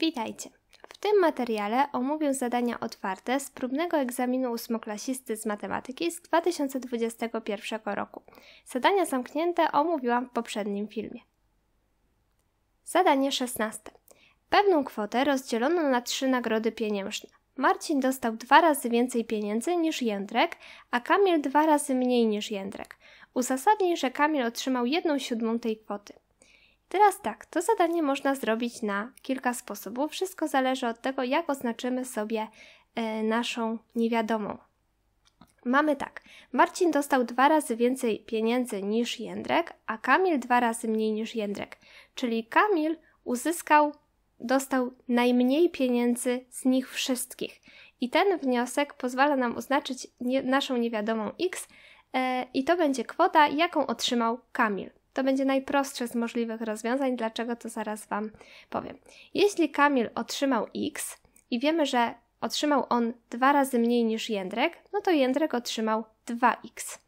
Witajcie! W tym materiale omówię zadania otwarte z próbnego egzaminu ósmoklasisty z matematyki z 2021 roku. Zadania zamknięte omówiłam w poprzednim filmie. Zadanie 16. Pewną kwotę rozdzielono na trzy nagrody pieniężne. Marcin dostał dwa razy więcej pieniędzy niż Jędrek, a Kamil dwa razy mniej niż Jędrek. Uzasadnij, że Kamil otrzymał jedną siódmą tej kwoty. Teraz tak, to zadanie można zrobić na kilka sposobów. Wszystko zależy od tego, jak oznaczymy sobie e, naszą niewiadomą. Mamy tak. Marcin dostał dwa razy więcej pieniędzy niż Jędrek, a Kamil dwa razy mniej niż Jędrek. Czyli Kamil uzyskał, dostał najmniej pieniędzy z nich wszystkich. I ten wniosek pozwala nam oznaczyć nie, naszą niewiadomą X yy, i to będzie kwota, jaką otrzymał Kamil. To będzie najprostsze z możliwych rozwiązań, dlaczego to zaraz Wam powiem. Jeśli Kamil otrzymał X i wiemy, że otrzymał on dwa razy mniej niż Jędrek, no to Jędrek otrzymał 2X.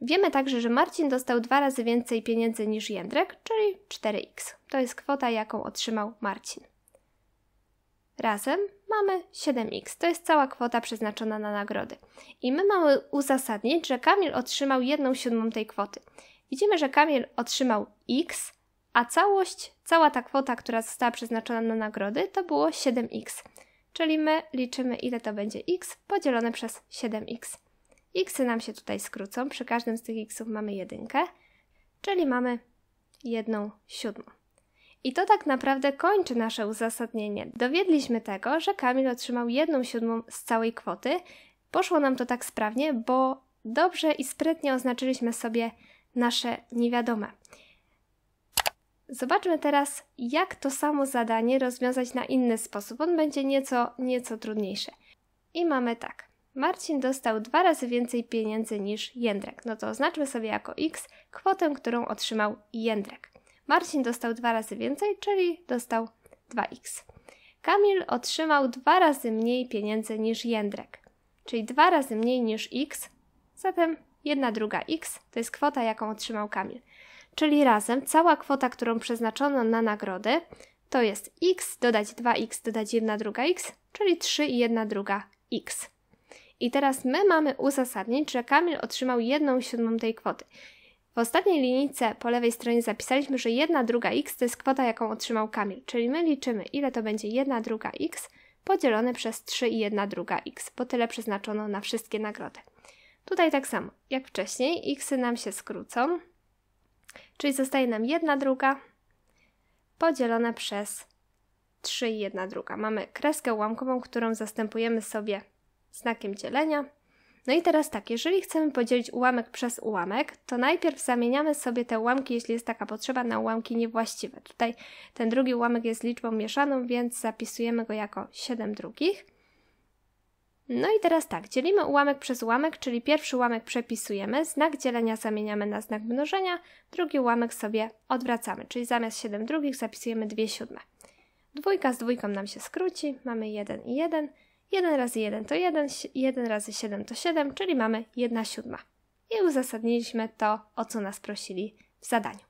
Wiemy także, że Marcin dostał dwa razy więcej pieniędzy niż Jędrek, czyli 4x. To jest kwota, jaką otrzymał Marcin. Razem mamy 7x. To jest cała kwota przeznaczona na nagrody. I my mamy uzasadnić, że Kamil otrzymał 1 siódmą tej kwoty. Widzimy, że Kamil otrzymał X, a całość, cała ta kwota, która została przeznaczona na nagrody, to było 7x. Czyli my liczymy, ile to będzie x podzielone przez 7x. x nam się tutaj skrócą, przy każdym z tych xów mamy jedynkę, czyli mamy jedną siódmą. I to tak naprawdę kończy nasze uzasadnienie. Dowiedliśmy tego, że Kamil otrzymał jedną siódmą z całej kwoty. Poszło nam to tak sprawnie, bo dobrze i sprytnie oznaczyliśmy sobie nasze niewiadome. Zobaczmy teraz, jak to samo zadanie rozwiązać na inny sposób. On będzie nieco, nieco trudniejszy. I mamy tak. Marcin dostał dwa razy więcej pieniędzy niż Jędrek. No to oznaczmy sobie jako x kwotę, którą otrzymał Jędrek. Marcin dostał dwa razy więcej, czyli dostał 2x. Kamil otrzymał dwa razy mniej pieniędzy niż Jędrek, czyli dwa razy mniej niż x, zatem jedna druga x to jest kwota, jaką otrzymał Kamil. Czyli razem cała kwota, którą przeznaczono na nagrodę, to jest x dodać 2x dodać 1 druga x, czyli 3 i 1 druga x. I teraz my mamy uzasadnić, że Kamil otrzymał jedną siódmą tej kwoty. W ostatniej linijce po lewej stronie zapisaliśmy, że 1 druga x to jest kwota, jaką otrzymał Kamil, czyli my liczymy, ile to będzie 1 druga x podzielone przez 3 i 1 druga x, bo tyle przeznaczono na wszystkie nagrody. Tutaj tak samo, jak wcześniej, xy nam się skrócą, czyli zostaje nam jedna druga podzielone przez 3 i 1 druga. Mamy kreskę ułamkową, którą zastępujemy sobie znakiem dzielenia. No i teraz tak, jeżeli chcemy podzielić ułamek przez ułamek, to najpierw zamieniamy sobie te ułamki, jeśli jest taka potrzeba, na ułamki niewłaściwe. Tutaj ten drugi ułamek jest liczbą mieszaną, więc zapisujemy go jako 7 drugich. No i teraz tak, dzielimy ułamek przez ułamek, czyli pierwszy ułamek przepisujemy, znak dzielenia zamieniamy na znak mnożenia, drugi ułamek sobie odwracamy, czyli zamiast 7 drugich zapisujemy 2 siódme. Dwójka z dwójką nam się skróci, mamy 1 i 1, 1 razy 1 to 1, 1 razy 7 to 7, czyli mamy 1 siódma. I uzasadniliśmy to, o co nas prosili w zadaniu.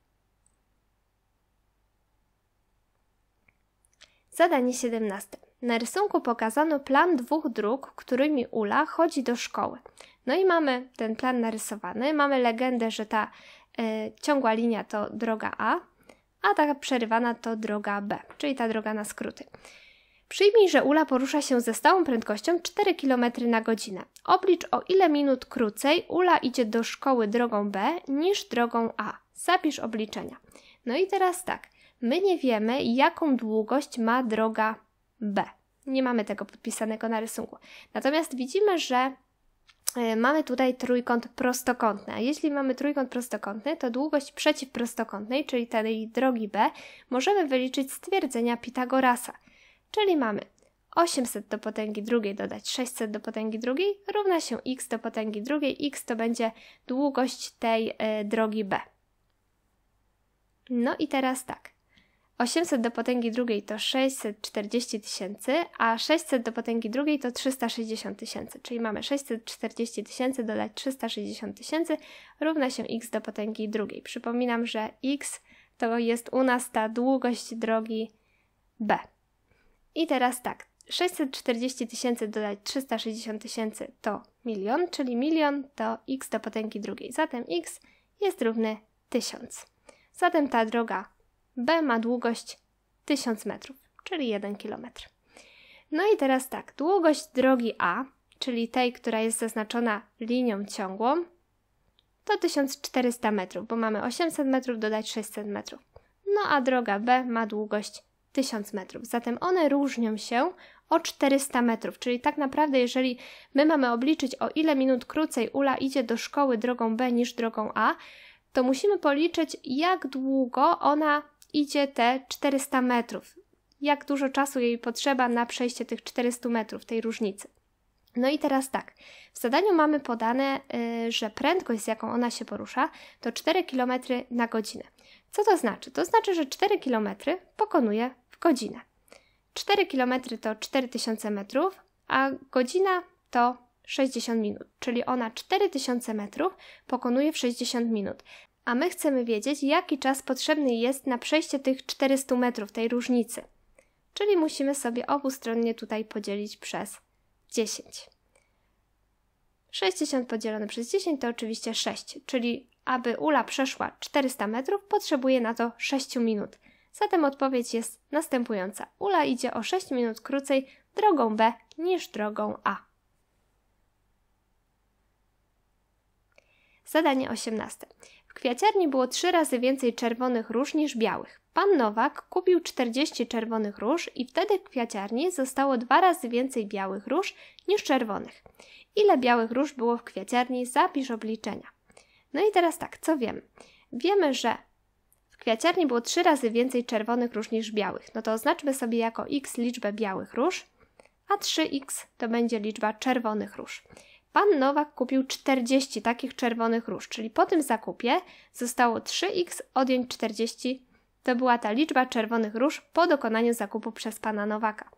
Zadanie 17. Na rysunku pokazano plan dwóch dróg, którymi Ula chodzi do szkoły. No i mamy ten plan narysowany, mamy legendę, że ta y, ciągła linia to droga A, a ta przerywana to droga B, czyli ta droga na skróty. Przyjmij, że Ula porusza się ze stałą prędkością 4 km na godzinę. Oblicz o ile minut krócej Ula idzie do szkoły drogą B niż drogą A. Zapisz obliczenia. No i teraz tak, my nie wiemy jaką długość ma droga B. Nie mamy tego podpisanego na rysunku. Natomiast widzimy, że y, mamy tutaj trójkąt prostokątny. A jeśli mamy trójkąt prostokątny, to długość przeciwprostokątnej, czyli tej drogi B, możemy wyliczyć z twierdzenia Pitagorasa. Czyli mamy 800 do potęgi drugiej dodać 600 do potęgi drugiej równa się x do potęgi drugiej. x to będzie długość tej y, drogi B. No i teraz tak. 800 do potęgi drugiej to 640 tysięcy, a 600 do potęgi drugiej to 360 tysięcy, czyli mamy 640 tysięcy dodać 360 tysięcy równa się x do potęgi drugiej. Przypominam, że x to jest u nas ta długość drogi b. I teraz tak, 640 tysięcy dodać 360 tysięcy to milion, czyli milion to x do potęgi drugiej. Zatem x jest równy 1000. Zatem ta droga B ma długość 1000 metrów, czyli 1 km. No i teraz tak, długość drogi A, czyli tej, która jest zaznaczona linią ciągłą, to 1400 metrów, bo mamy 800 metrów dodać 600 metrów. No a droga B ma długość 1000 metrów, zatem one różnią się o 400 metrów, czyli tak naprawdę jeżeli my mamy obliczyć o ile minut krócej Ula idzie do szkoły drogą B niż drogą A, to musimy policzyć jak długo ona idzie te 400 metrów. Jak dużo czasu jej potrzeba na przejście tych 400 metrów, tej różnicy. No i teraz tak, w zadaniu mamy podane, y, że prędkość, z jaką ona się porusza, to 4 km na godzinę. Co to znaczy? To znaczy, że 4 km pokonuje w godzinę. 4 km to 4000 metrów, a godzina to 60 minut, czyli ona 4000 metrów pokonuje w 60 minut a my chcemy wiedzieć, jaki czas potrzebny jest na przejście tych 400 metrów, tej różnicy. Czyli musimy sobie obustronnie tutaj podzielić przez 10. 60 podzielone przez 10 to oczywiście 6, czyli aby ula przeszła 400 metrów, potrzebuje na to 6 minut. Zatem odpowiedź jest następująca. Ula idzie o 6 minut krócej drogą B niż drogą A. Zadanie 18. W kwiaciarni było trzy razy więcej czerwonych róż niż białych. Pan Nowak kupił 40 czerwonych róż i wtedy w kwiaciarni zostało dwa razy więcej białych róż niż czerwonych. Ile białych róż było w kwiaciarni, zapisz obliczenia. No i teraz tak, co wiemy? Wiemy, że w kwiaciarni było trzy razy więcej czerwonych róż niż białych. No to oznaczmy sobie jako x liczbę białych róż, a 3x to będzie liczba czerwonych róż. Pan Nowak kupił 40 takich czerwonych róż, czyli po tym zakupie zostało 3x odjąć 40. To była ta liczba czerwonych róż po dokonaniu zakupu przez pana Nowaka.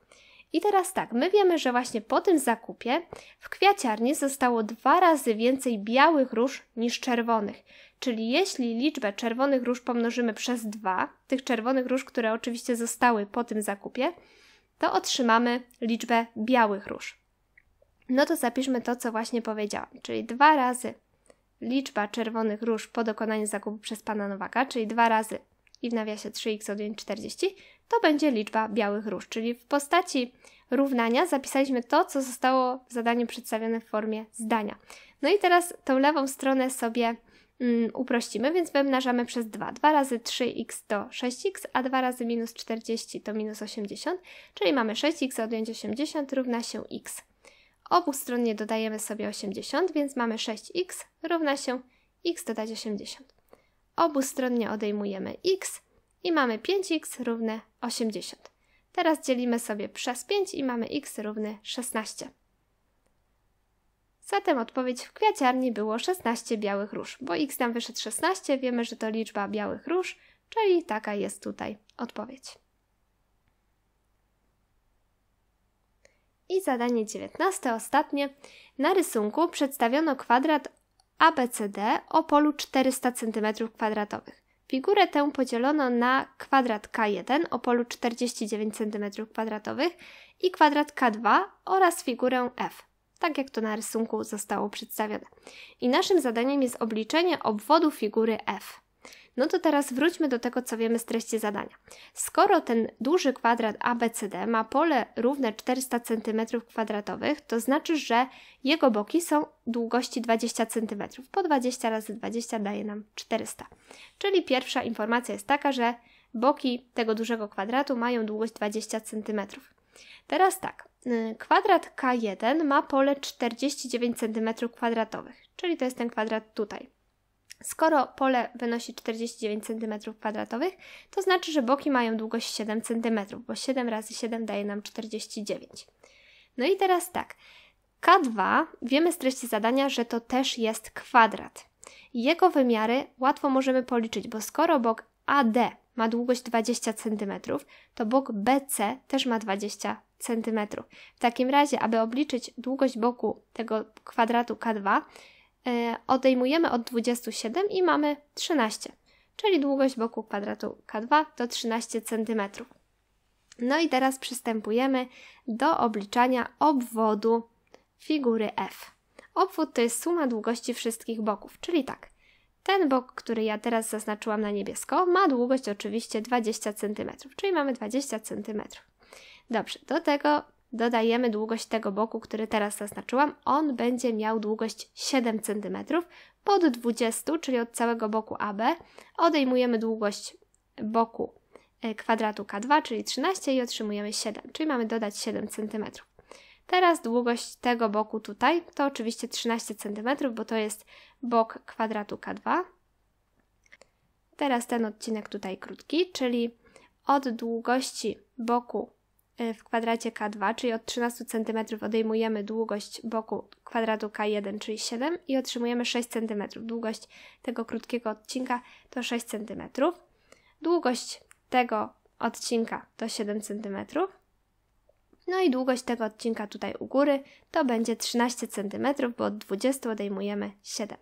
I teraz tak, my wiemy, że właśnie po tym zakupie w kwiaciarni zostało dwa razy więcej białych róż niż czerwonych. Czyli jeśli liczbę czerwonych róż pomnożymy przez dwa, tych czerwonych róż, które oczywiście zostały po tym zakupie, to otrzymamy liczbę białych róż no to zapiszmy to, co właśnie powiedziałam, czyli dwa razy liczba czerwonych róż po dokonaniu zakupu przez pana Nowaka, czyli dwa razy i w nawiasie 3x odjąć 40, to będzie liczba białych róż, czyli w postaci równania zapisaliśmy to, co zostało w zadaniu przedstawione w formie zdania. No i teraz tą lewą stronę sobie mm, uprościmy, więc wymnażamy przez 2. 2 razy 3x to 6x, a 2 razy minus 40 to minus 80, czyli mamy 6x odjąć 80 równa się x. Obustronnie dodajemy sobie 80, więc mamy 6x równa się x dodać 80. Obustronnie odejmujemy x i mamy 5x równe 80. Teraz dzielimy sobie przez 5 i mamy x równy 16. Zatem odpowiedź w kwiaciarni było 16 białych róż, bo x nam wyszedł 16, wiemy, że to liczba białych róż, czyli taka jest tutaj odpowiedź. I zadanie 19, ostatnie. Na rysunku przedstawiono kwadrat ABCD o polu 400 cm2. Figurę tę podzielono na kwadrat K1 o polu 49 cm2 i kwadrat K2 oraz figurę F, tak jak to na rysunku zostało przedstawione. I naszym zadaniem jest obliczenie obwodu figury F. No to teraz wróćmy do tego, co wiemy z treści zadania. Skoro ten duży kwadrat ABCD ma pole równe 400 cm2, to znaczy, że jego boki są długości 20 cm. Po 20 razy 20 daje nam 400. Czyli pierwsza informacja jest taka, że boki tego dużego kwadratu mają długość 20 cm. Teraz tak, y, kwadrat K1 ma pole 49 cm kwadratowych, czyli to jest ten kwadrat tutaj. Skoro pole wynosi 49 cm2, to znaczy, że boki mają długość 7 cm, bo 7 razy 7 daje nam 49. No i teraz tak. K2 wiemy z treści zadania, że to też jest kwadrat. Jego wymiary łatwo możemy policzyć, bo skoro bok AD ma długość 20 cm, to bok BC też ma 20 cm. W takim razie, aby obliczyć długość boku tego kwadratu K2, E, odejmujemy od 27 i mamy 13, czyli długość boku kwadratu K2 to 13 cm. No i teraz przystępujemy do obliczania obwodu figury F. Obwód to jest suma długości wszystkich boków, czyli tak, ten bok, który ja teraz zaznaczyłam na niebiesko, ma długość oczywiście 20 cm, czyli mamy 20 cm. Dobrze, do tego dodajemy długość tego boku, który teraz zaznaczyłam. On będzie miał długość 7 cm pod 20, czyli od całego boku AB. Odejmujemy długość boku e, kwadratu K2, czyli 13 i otrzymujemy 7, czyli mamy dodać 7 cm. Teraz długość tego boku tutaj to oczywiście 13 cm, bo to jest bok kwadratu K2. Teraz ten odcinek tutaj krótki, czyli od długości boku Y, w kwadracie K2, czyli od 13 cm odejmujemy długość boku kwadratu K1, czyli 7 i otrzymujemy 6 cm. Długość tego krótkiego odcinka to 6 cm. Długość tego odcinka to 7 cm. No i długość tego odcinka tutaj u góry to będzie 13 cm, bo od 20 odejmujemy 7.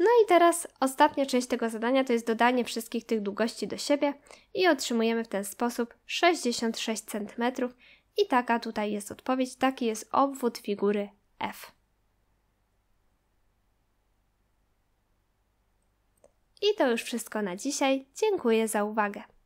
No i teraz ostatnia część tego zadania to jest dodanie wszystkich tych długości do siebie i otrzymujemy w ten sposób 66 cm i taka tutaj jest odpowiedź, taki jest obwód figury F. I to już wszystko na dzisiaj. Dziękuję za uwagę.